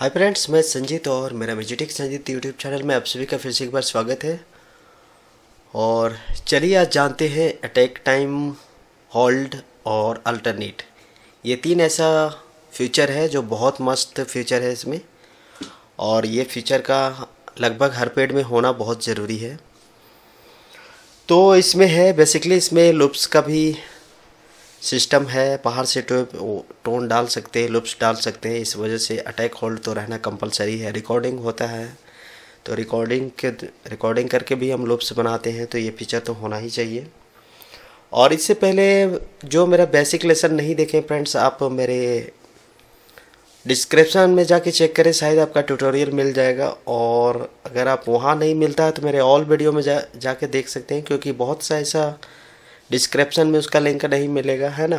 hi friends मैं संजीत और मेरा म्यूजिटिक संजीत यूट्यूब चैनल में आप सभी का फिर से एक बार स्वागत है और चलिए आज जानते हैं अटैक टाइम होल्ड और अल्टरनेट ये तीन ऐसा फ्यूचर है जो बहुत मस्त फ्यूचर है इसमें और ये फ्यूचर का लगभग हर पेड में होना बहुत ज़रूरी है तो इसमें है बेसिकली इसमें लुप्स का भी सिस्टम है बाहर से टोन डाल सकते हैं लुप्स डाल सकते हैं इस वजह से अटैक होल्ड तो रहना कंपलसरी है रिकॉर्डिंग होता है तो रिकॉर्डिंग के रिकॉर्डिंग करके भी हम लुप्स बनाते हैं तो ये फीचर तो होना ही चाहिए और इससे पहले जो मेरा बेसिक लेसन नहीं देखें फ्रेंड्स आप मेरे डिस्क्रिप्शन में जाके चेक करें शायद आपका ट्यूटोरियल मिल जाएगा और अगर आप वहाँ नहीं मिलता है तो मेरे ऑल वीडियो में जा जाके देख सकते हैं क्योंकि बहुत सा ऐसा डिस्क्रिप्शन में उसका लिंक नहीं मिलेगा है ना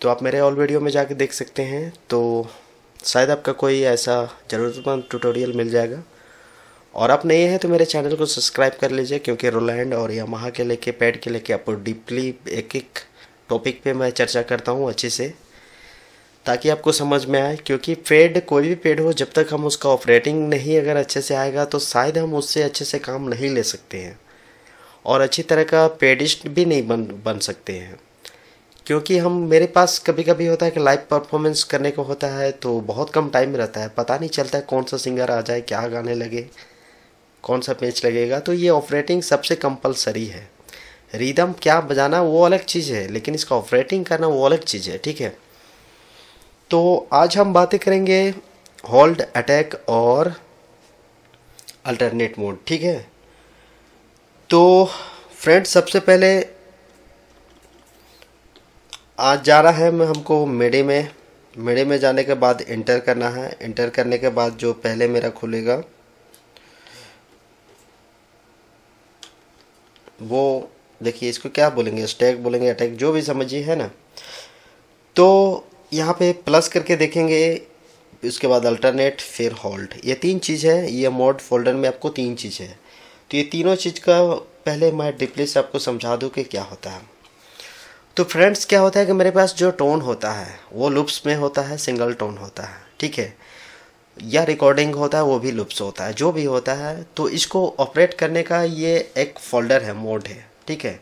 तो आप मेरे ऑल वीडियो में जाके देख सकते हैं तो शायद आपका कोई ऐसा ज़रूरतमंद ट्यूटोरियल मिल जाएगा और आप नए हैं तो मेरे चैनल को सब्सक्राइब कर लीजिए क्योंकि रोलैंड और यमाहा के लेके पैड के लेके आपको डीपली एक एक टॉपिक पे मैं चर्चा करता हूँ अच्छे से ताकि आपको समझ में आए क्योंकि पेड कोई भी पेड हो जब तक हम उसका ऑपरेटिंग नहीं अगर अच्छे से आएगा तो शायद हम उससे अच्छे से काम नहीं ले सकते हैं और अच्छी तरह का पेडिस्ट भी नहीं बन बन सकते हैं क्योंकि हम मेरे पास कभी कभी होता है कि लाइव परफॉर्मेंस करने को होता है तो बहुत कम टाइम रहता है पता नहीं चलता है कौन सा सिंगर आ जाए क्या गाने लगे कौन सा पेच लगेगा तो ये ऑपरेटिंग सबसे कंपलसरी है रिदम क्या बजाना वो अलग चीज़ है लेकिन इसका ऑपरेटिंग करना वो अलग चीज़ है ठीक है तो आज हम बातें करेंगे होल्ड अटैक और अल्टरनेट मोड ठीक है तो फ्रेंड्स सबसे पहले आज जा रहा है मैं हमको मेड़े में मेड़े में जाने के बाद इंटर करना है इंटर करने के बाद जो पहले मेरा खुलेगा वो देखिए इसको क्या बोलेंगे स्टैक बोलेंगे अटैक जो भी समझिए है ना तो यहाँ पे प्लस करके देखेंगे उसके बाद अल्टरनेट फिर हॉल्ट ये तीन चीज़ है ये मोड फोल्डर में आपको तीन चीज़ है तो ये तीनों चीज़ का पहले मैं डिप्ली से आपको समझा दूँ कि क्या होता है तो फ्रेंड्स क्या होता है कि मेरे पास जो टोन होता है वो लुप्स में होता है सिंगल टोन होता है ठीक है या रिकॉर्डिंग होता है वो भी लुप्स होता है जो भी होता है तो इसको ऑपरेट करने का ये एक फोल्डर है मोड है ठीक है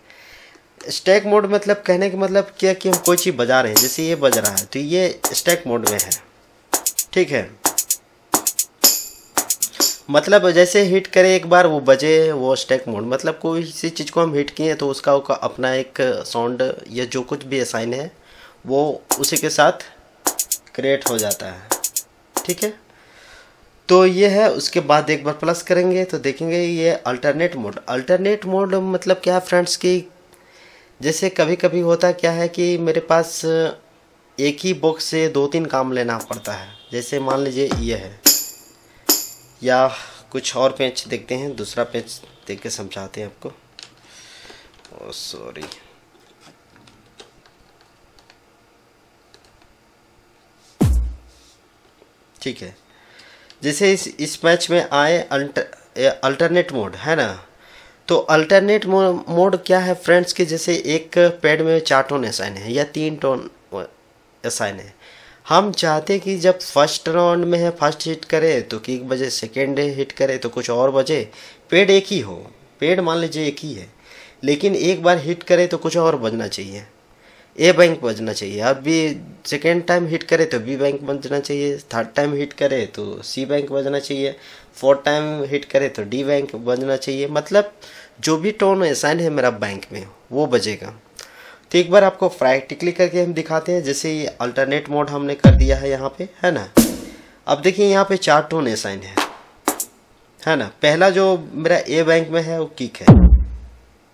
स्टैक मोड मतलब कहने का मतलब क्या कि हम कोई चीज़ बजा रहे हैं जैसे ये बज रहा है तो ये स्टैक मोड में है ठीक है मतलब जैसे हिट करें एक बार वो बजे वो स्टैक मोड मतलब कोई सी चीज़ को हम हिट किए तो उसका अपना एक साउंड या जो कुछ भी असाइन है वो उसी के साथ क्रिएट हो जाता है ठीक है तो ये है उसके बाद एक बार प्लस करेंगे तो देखेंगे ये अल्टरनेट मोड अल्टरनेट मोड मतलब क्या है फ्रेंड्स की जैसे कभी कभी होता क्या है कि मेरे पास एक ही बॉक्स से दो तीन काम लेना पड़ता है जैसे मान लीजिए ये है या कुछ और पेज देखते हैं दूसरा पेज देख के समझाते हैं आपको सॉरी ठीक है जैसे इस इस मैच में आए अल्टर, अल्टरनेट मोड है ना तो अल्टरनेट मोड क्या है फ्रेंड्स के जैसे एक पेड में चार टोन असाइन है या तीन टोन असाइन है हम चाहते कि जब फर्स्ट राउंड में है फर्स्ट हिट करे तो किक बजे सेकेंड हिट करे तो कुछ और बजे पेड़ एक ही हो पेड़ मान लीजिए एक ही है लेकिन एक बार हिट करे तो कुछ और बजना चाहिए ए बैंक बजना चाहिए अब भी सेकेंड टाइम हिट करे तो बी बैंक बजना चाहिए थर्ड टाइम हिट करे तो सी बैंक बजना चाहिए फोर्थ टाइम हिट करे तो डी बैंक बजना चाहिए मतलब जो भी टोन असाइन है मेरा बैंक में वो बजेगा तो एक बार आपको प्रैक्टिकली करके हम दिखाते हैं जैसे ये अल्टरनेट मोड हमने कर दिया है यहाँ पे है ना अब देखिए यहाँ पे चार टोन साइन है है ना पहला जो मेरा ए बैंक में है वो किक है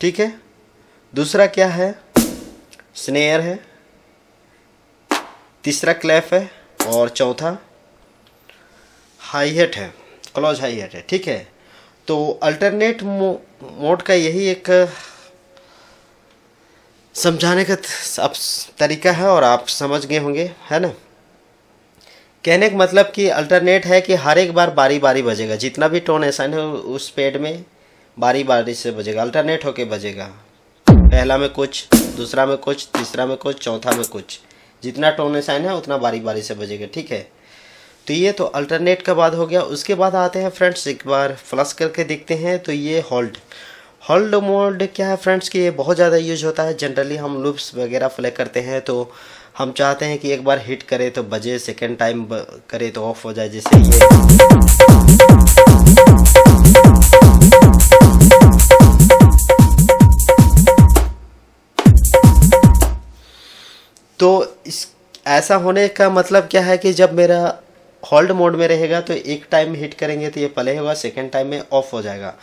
ठीक है दूसरा क्या है स्नेयर है तीसरा क्लैफ है और चौथा हाई हेट है क्लॉज हाई हेट है ठीक है तो अल्टरनेट मो, मोड का यही एक समझाने का अब तरीका है और आप समझ गए होंगे है ना कहने का मतलब कि अल्टरनेट है कि हर एक बार बारी बारी बजेगा जितना भी टोन ऐसा है उस पेड में बारी बारी से बजेगा अल्टरनेट होके बजेगा पहला में कुछ दूसरा में कुछ तीसरा में कुछ चौथा में कुछ जितना टोन एसाइन है उतना बारी बारी से बजेगा ठीक है तो ये तो अल्टरनेट का बाद हो गया उसके बाद आते हैं फ्रेंड्स एक बार फ्लस करके देखते हैं तो ये हॉल्ट होल्ड मोड क्या है फ्रेंड्स कि ये बहुत ज़्यादा यूज होता है जनरली हम लूप्स वगैरह प्ले करते हैं तो हम चाहते हैं कि एक बार हिट करे तो बजे सेकेंड टाइम करे तो ऑफ हो जाए जैसे ये तो इस ऐसा होने का मतलब क्या है कि जब मेरा होल्ड मोड में रहेगा तो एक टाइम हिट करेंगे तो ये प्ले होगा सेकेंड टाइम में ऑफ हो जाएगा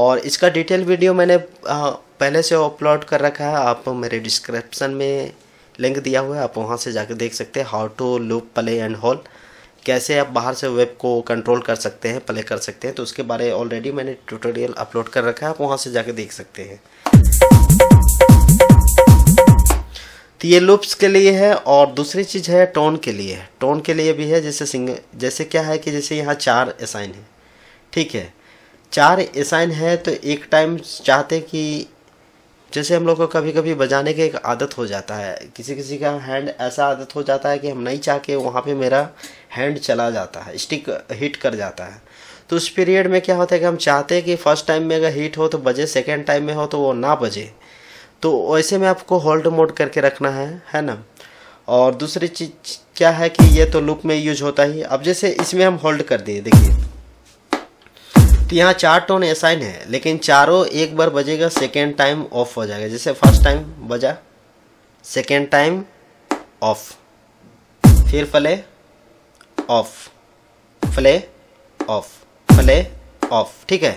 और इसका डिटेल वीडियो मैंने पहले से अपलोड कर रखा है आप मेरे डिस्क्रिप्शन में लिंक दिया हुआ है आप वहाँ से जाकर देख सकते हैं how to loop play and hold कैसे आप बाहर से वेब को कंट्रोल कर सकते हैं प्ले कर सकते हैं तो उसके बारे में ऑलरेडी मैंने ट्यूटोरियल अपलोड कर रखा है आप वहाँ से जाके देख सकते हैं तो ये लुप्स के लिए है और दूसरी चीज़ है टोन के लिए टोन के लिए भी है जैसे सिंग जैसे क्या है कि जैसे यहाँ चार असाइन है ठीक है चार एसाइन है तो एक टाइम चाहते कि जैसे हम लोग को कभी कभी बजाने की एक आदत हो जाता है किसी किसी का हैंड ऐसा आदत हो जाता है कि हम नहीं चाह के वहाँ पे मेरा हैंड चला जाता है स्टिक हिट कर जाता है तो उस पीरियड में क्या होता है कि हम चाहते हैं कि फर्स्ट टाइम में अगर हिट हो तो बजे सेकेंड टाइम में हो तो वो ना बजे तो वैसे में आपको होल्ड मोड करके रखना है है ना और दूसरी चीज़ क्या है कि ये तो लुक में यूज होता ही अब जैसे इसमें हम होल्ड कर दिए देखिए तो यहाँ चार टोन असाइन है लेकिन चारों एक बार बजेगा सेकेंड टाइम ऑफ हो जाएगा जैसे फर्स्ट टाइम बजा सेकेंड टाइम ऑफ फिर फले ऑफ फ्ले ऑफ फ्ले ऑफ ठीक है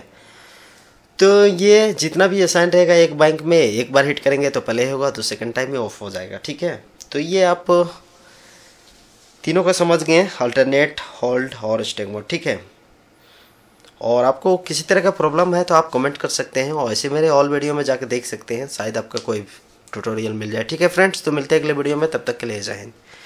तो ये जितना भी असाइन रहेगा एक बैंक में एक बार हिट करेंगे तो पहले होगा तो सेकंड टाइम में ऑफ हो जाएगा ठीक है तो ये आप तीनों को समझ गए अल्टरनेट होल्ड और स्टेंग मोड ठीक है और आपको किसी तरह का प्रॉब्लम है तो आप कमेंट कर सकते हैं और ऐसे मेरे ऑल वीडियो में जाकर देख सकते हैं शायद आपका कोई ट्यूटोरियल मिल जाए ठीक है फ्रेंड्स तो मिलते हैं अगले वीडियो में तब तक के लिए जय हिंद